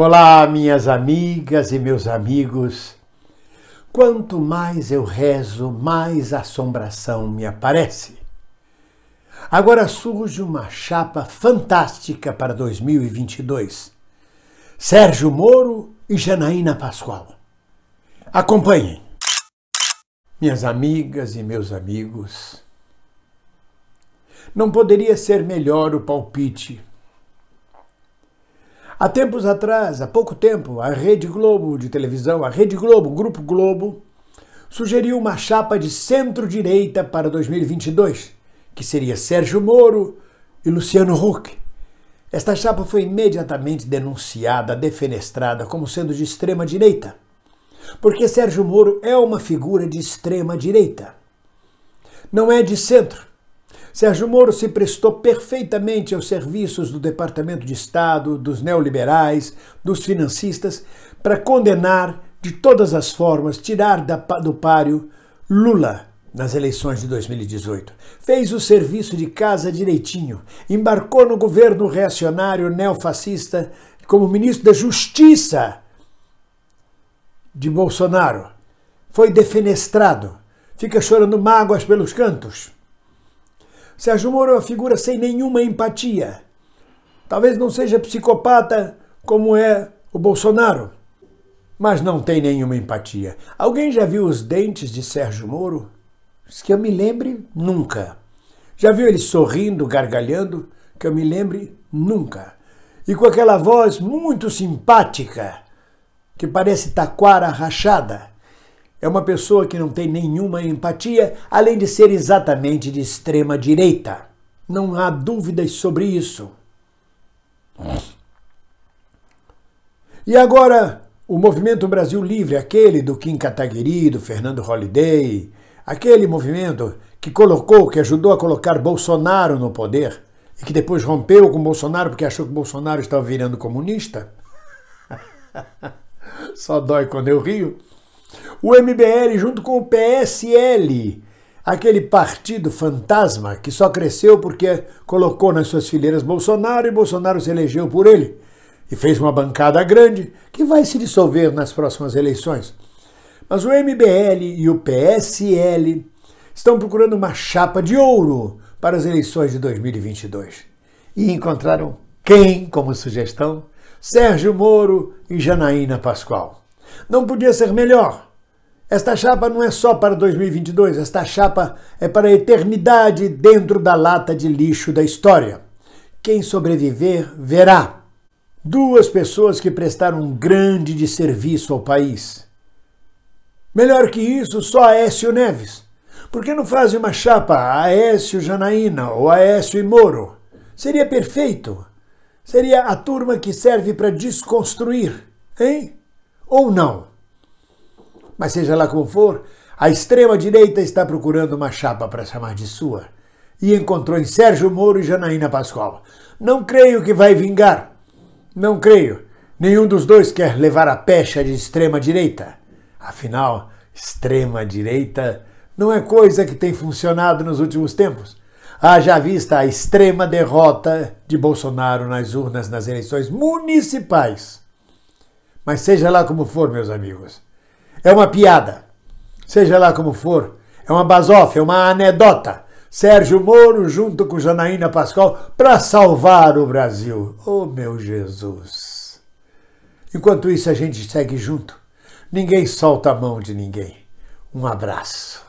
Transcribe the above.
Olá, minhas amigas e meus amigos. Quanto mais eu rezo, mais assombração me aparece. Agora surge uma chapa fantástica para 2022. Sérgio Moro e Janaína Pascoal. Acompanhem. Minhas amigas e meus amigos, não poderia ser melhor o palpite Há tempos atrás, há pouco tempo, a Rede Globo de televisão, a Rede Globo, Grupo Globo, sugeriu uma chapa de centro-direita para 2022, que seria Sérgio Moro e Luciano Huck. Esta chapa foi imediatamente denunciada, defenestrada como sendo de extrema direita, porque Sérgio Moro é uma figura de extrema direita. Não é de centro, Sérgio Moro se prestou perfeitamente aos serviços do Departamento de Estado, dos neoliberais, dos financistas, para condenar de todas as formas, tirar do páreo Lula nas eleições de 2018. Fez o serviço de casa direitinho, embarcou no governo reacionário neofascista como ministro da Justiça de Bolsonaro. Foi defenestrado, fica chorando mágoas pelos cantos. Sérgio Moro é uma figura sem nenhuma empatia. Talvez não seja psicopata como é o Bolsonaro, mas não tem nenhuma empatia. Alguém já viu os dentes de Sérgio Moro? Que eu me lembre, nunca. Já viu ele sorrindo, gargalhando? Que eu me lembre, nunca. E com aquela voz muito simpática, que parece taquara rachada. É uma pessoa que não tem nenhuma empatia, além de ser exatamente de extrema direita. Não há dúvidas sobre isso. E agora, o Movimento Brasil Livre, aquele do Kim Kataguiri, do Fernando Holliday, aquele movimento que colocou, que ajudou a colocar Bolsonaro no poder e que depois rompeu com Bolsonaro porque achou que Bolsonaro estava virando comunista. Só dói quando eu rio. O MBL, junto com o PSL, aquele partido fantasma que só cresceu porque colocou nas suas fileiras Bolsonaro e Bolsonaro se elegeu por ele e fez uma bancada grande que vai se dissolver nas próximas eleições. Mas o MBL e o PSL estão procurando uma chapa de ouro para as eleições de 2022 e encontraram quem como sugestão? Sérgio Moro e Janaína Pascoal. Não podia ser melhor. Esta chapa não é só para 2022, esta chapa é para a eternidade dentro da lata de lixo da história. Quem sobreviver, verá. Duas pessoas que prestaram um grande de serviço ao país. Melhor que isso, só Aécio Neves. Por que não fazem uma chapa Aécio Janaína ou Aécio e Moro? Seria perfeito. Seria a turma que serve para desconstruir, hein? ou não. Mas seja lá como for, a extrema-direita está procurando uma chapa para chamar de sua e encontrou em Sérgio Moro e Janaína Pascoal. Não creio que vai vingar. Não creio. Nenhum dos dois quer levar a pecha de extrema-direita. Afinal, extrema-direita não é coisa que tem funcionado nos últimos tempos. Haja vista a extrema derrota de Bolsonaro nas urnas nas eleições municipais. Mas seja lá como for, meus amigos, é uma piada. Seja lá como for, é uma basófia, é uma anedota. Sérgio Moro junto com Janaína Pascoal para salvar o Brasil. Oh, meu Jesus! Enquanto isso, a gente segue junto. Ninguém solta a mão de ninguém. Um abraço.